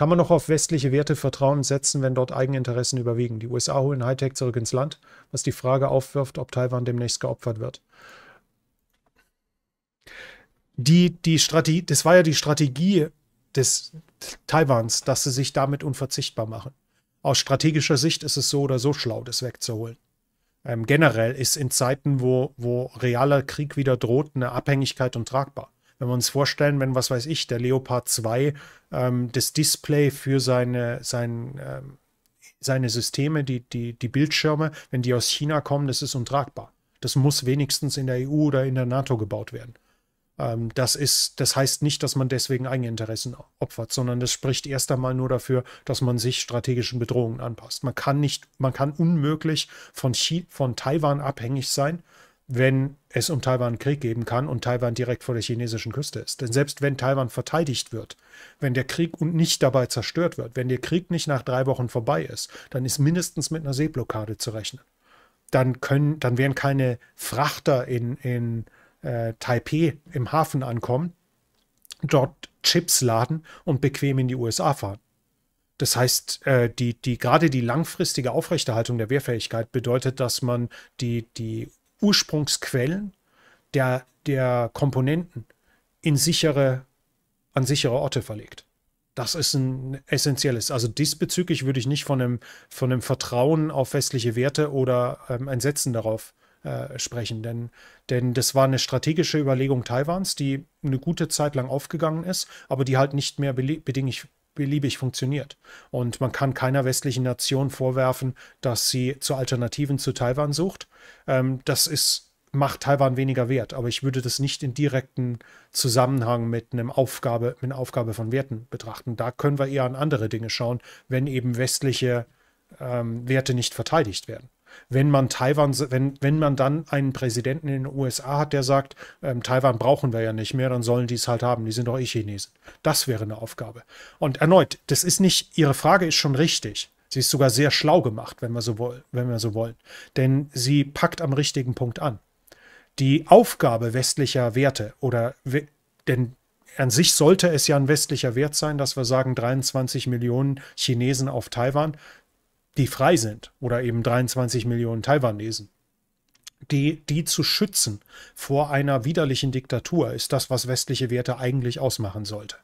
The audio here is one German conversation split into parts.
kann man noch auf westliche Werte Vertrauen setzen, wenn dort Eigeninteressen überwiegen. Die USA holen Hightech zurück ins Land, was die Frage aufwirft, ob Taiwan demnächst geopfert wird. Die, die Strategie, das war ja die Strategie des Taiwans, dass sie sich damit unverzichtbar machen. Aus strategischer Sicht ist es so oder so schlau, das wegzuholen. Ähm, generell ist in Zeiten, wo, wo realer Krieg wieder droht, eine Abhängigkeit untragbar. Wenn wir uns vorstellen, wenn, was weiß ich, der Leopard 2 ähm, das Display für seine, sein, ähm, seine Systeme, die, die, die Bildschirme, wenn die aus China kommen, das ist untragbar. Das muss wenigstens in der EU oder in der NATO gebaut werden. Ähm, das, ist, das heißt nicht, dass man deswegen Eigeninteressen opfert, sondern das spricht erst einmal nur dafür, dass man sich strategischen Bedrohungen anpasst. Man kann nicht, man kann unmöglich von, Chi von Taiwan abhängig sein, wenn es um Taiwan Krieg geben kann und Taiwan direkt vor der chinesischen Küste ist. Denn selbst wenn Taiwan verteidigt wird, wenn der Krieg und nicht dabei zerstört wird, wenn der Krieg nicht nach drei Wochen vorbei ist, dann ist mindestens mit einer Seeblockade zu rechnen. Dann können, dann werden keine Frachter in, in äh, Taipei im Hafen ankommen, dort Chips laden und bequem in die USA fahren. Das heißt, äh, die, die, gerade die langfristige Aufrechterhaltung der Wehrfähigkeit bedeutet, dass man die, die Ursprungsquellen der, der Komponenten in sichere, an sichere Orte verlegt. Das ist ein essentielles. Also diesbezüglich würde ich nicht von einem, von einem Vertrauen auf westliche Werte oder ähm, Setzen darauf äh, sprechen. Denn, denn das war eine strategische Überlegung Taiwans, die eine gute Zeit lang aufgegangen ist, aber die halt nicht mehr bedingt, beliebig funktioniert. Und man kann keiner westlichen Nation vorwerfen, dass sie zu Alternativen zu Taiwan sucht. Ähm, das ist macht Taiwan weniger wert, aber ich würde das nicht in direkten Zusammenhang mit einem Aufgabe, mit einer Aufgabe von Werten betrachten. Da können wir eher an andere Dinge schauen, wenn eben westliche ähm, Werte nicht verteidigt werden wenn man Taiwan, wenn, wenn man dann einen Präsidenten in den USA hat, der sagt, ähm, Taiwan brauchen wir ja nicht mehr, dann sollen die es halt haben, die sind doch eh Chinesen. Das wäre eine Aufgabe. Und erneut, das ist nicht, Ihre Frage ist schon richtig. Sie ist sogar sehr schlau gemacht, wenn wir so, woll wenn wir so wollen. Denn sie packt am richtigen Punkt an. Die Aufgabe westlicher Werte oder, denn an sich sollte es ja ein westlicher Wert sein, dass wir sagen, 23 Millionen Chinesen auf Taiwan die frei sind oder eben 23 Millionen Taiwanesen. Die, die zu schützen vor einer widerlichen Diktatur ist das, was westliche Werte eigentlich ausmachen sollte.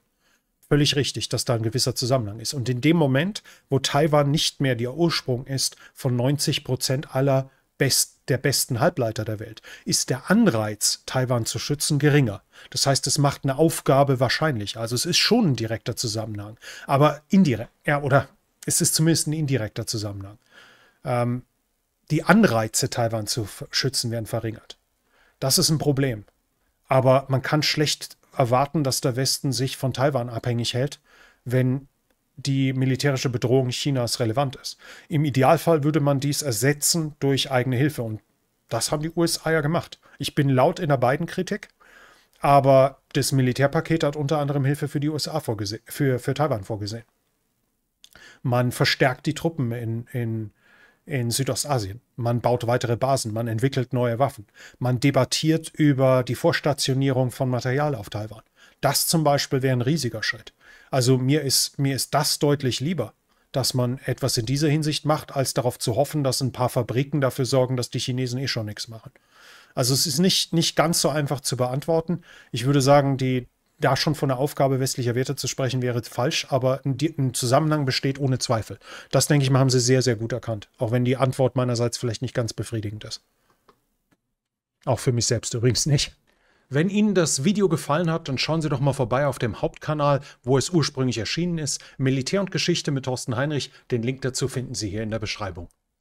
Völlig richtig, dass da ein gewisser Zusammenhang ist. Und in dem Moment, wo Taiwan nicht mehr der Ursprung ist von 90 Prozent aller Best, der besten Halbleiter der Welt, ist der Anreiz, Taiwan zu schützen, geringer. Das heißt, es macht eine Aufgabe wahrscheinlich. Also es ist schon ein direkter Zusammenhang, aber indirekt, ja, oder ist es zumindest ein indirekter Zusammenhang. Ähm, die Anreize, Taiwan zu schützen, werden verringert. Das ist ein Problem. Aber man kann schlecht erwarten, dass der Westen sich von Taiwan abhängig hält, wenn die militärische Bedrohung Chinas relevant ist. Im Idealfall würde man dies ersetzen durch eigene Hilfe. Und das haben die USA ja gemacht. Ich bin laut in der beiden Kritik, aber das Militärpaket hat unter anderem Hilfe für die USA vorgesehen, für, für Taiwan vorgesehen man verstärkt die Truppen in, in, in Südostasien, man baut weitere Basen, man entwickelt neue Waffen, man debattiert über die Vorstationierung von Material auf Taiwan. Das zum Beispiel wäre ein riesiger Schritt. Also mir ist, mir ist das deutlich lieber, dass man etwas in dieser Hinsicht macht, als darauf zu hoffen, dass ein paar Fabriken dafür sorgen, dass die Chinesen eh schon nichts machen. Also es ist nicht, nicht ganz so einfach zu beantworten. Ich würde sagen, die, da schon von der Aufgabe westlicher Werte zu sprechen, wäre falsch, aber ein, Zusammenhang besteht ohne Zweifel. Das, denke ich mal, haben sie sehr, sehr gut erkannt, auch wenn die Antwort meinerseits vielleicht nicht ganz befriedigend ist. Auch für mich selbst übrigens nicht. Wenn Ihnen das Video gefallen hat, dann schauen Sie doch mal vorbei auf dem Hauptkanal, wo es ursprünglich erschienen ist, Militär und Geschichte mit Thorsten Heinrich. Den Link dazu finden Sie hier in der Beschreibung.